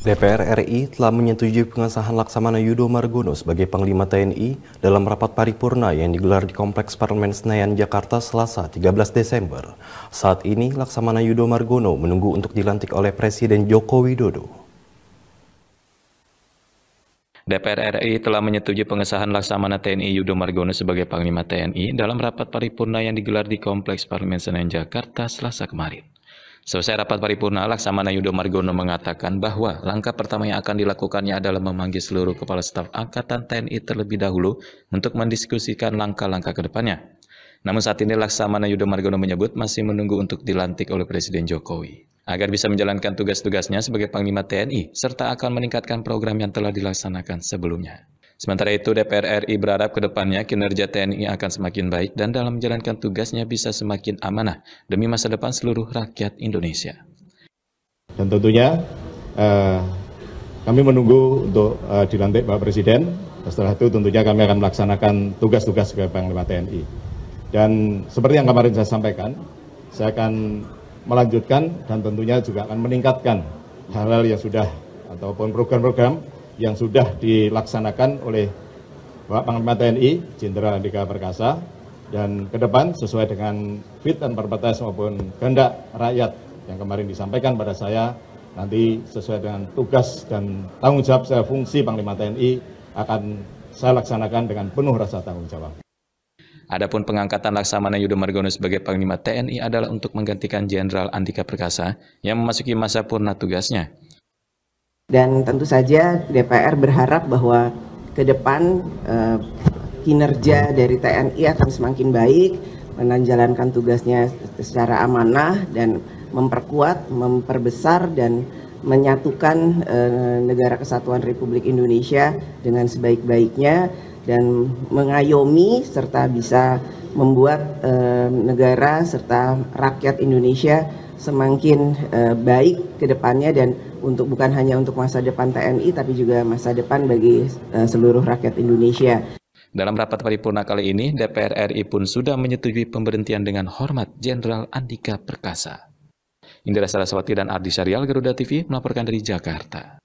DPR RI telah menyetujui pengesahan Laksamana Yudo Margono sebagai Panglima TNI dalam rapat paripurna yang digelar di Kompleks Parlemen Senayan Jakarta Selasa 13 Desember. Saat ini Laksamana Yudo Margono menunggu untuk dilantik oleh Presiden Joko Widodo. DPR RI telah menyetujui pengesahan Laksamana TNI Yudo Margono sebagai Panglima TNI dalam rapat paripurna yang digelar di Kompleks Parlemen Senayan Jakarta Selasa kemarin. Selesai rapat paripurna, Laksamana Yudo Margono mengatakan bahwa langkah pertama yang akan dilakukannya adalah memanggil seluruh kepala staf angkatan TNI terlebih dahulu untuk mendiskusikan langkah-langkah ke depannya. Namun saat ini Laksamana Yudo Margono menyebut masih menunggu untuk dilantik oleh Presiden Jokowi agar bisa menjalankan tugas-tugasnya sebagai Panglima TNI serta akan meningkatkan program yang telah dilaksanakan sebelumnya. Sementara itu, DPR RI berharap ke depannya kinerja TNI akan semakin baik dan dalam menjalankan tugasnya bisa semakin amanah demi masa depan seluruh rakyat Indonesia. Dan tentunya eh, kami menunggu untuk eh, dilantik Pak Presiden. Setelah itu tentunya kami akan melaksanakan tugas-tugas sebagai Panglima TNI. Dan seperti yang kemarin saya sampaikan, saya akan melanjutkan dan tentunya juga akan meningkatkan hal-hal yang sudah ataupun program-program yang sudah dilaksanakan oleh Bapak Panglima TNI Jenderal Andika Perkasa dan ke depan sesuai dengan fit dan perbatasan maupun kehendak rakyat yang kemarin disampaikan pada saya nanti sesuai dengan tugas dan tanggung jawab saya fungsi Panglima TNI akan saya laksanakan dengan penuh rasa tanggung jawab. Adapun pengangkatan Laksamana Yudo Margono sebagai Panglima TNI adalah untuk menggantikan Jenderal Andika Perkasa yang memasuki masa purna tugasnya. Dan tentu saja DPR berharap bahwa ke depan eh, kinerja dari TNI akan semakin baik, menjalankan tugasnya secara amanah dan memperkuat, memperbesar dan menyatukan eh, negara kesatuan Republik Indonesia dengan sebaik-baiknya dan mengayomi serta bisa membuat eh, negara serta rakyat Indonesia semakin uh, baik ke depannya dan untuk bukan hanya untuk masa depan TNI tapi juga masa depan bagi uh, seluruh rakyat Indonesia. Dalam rapat paripurna kali ini, DPR RI pun sudah menyetujui pemberhentian dengan hormat Jenderal Andika Perkasa. Indra Saraswati dan Ardi Syarial Garuda TV melaporkan dari Jakarta.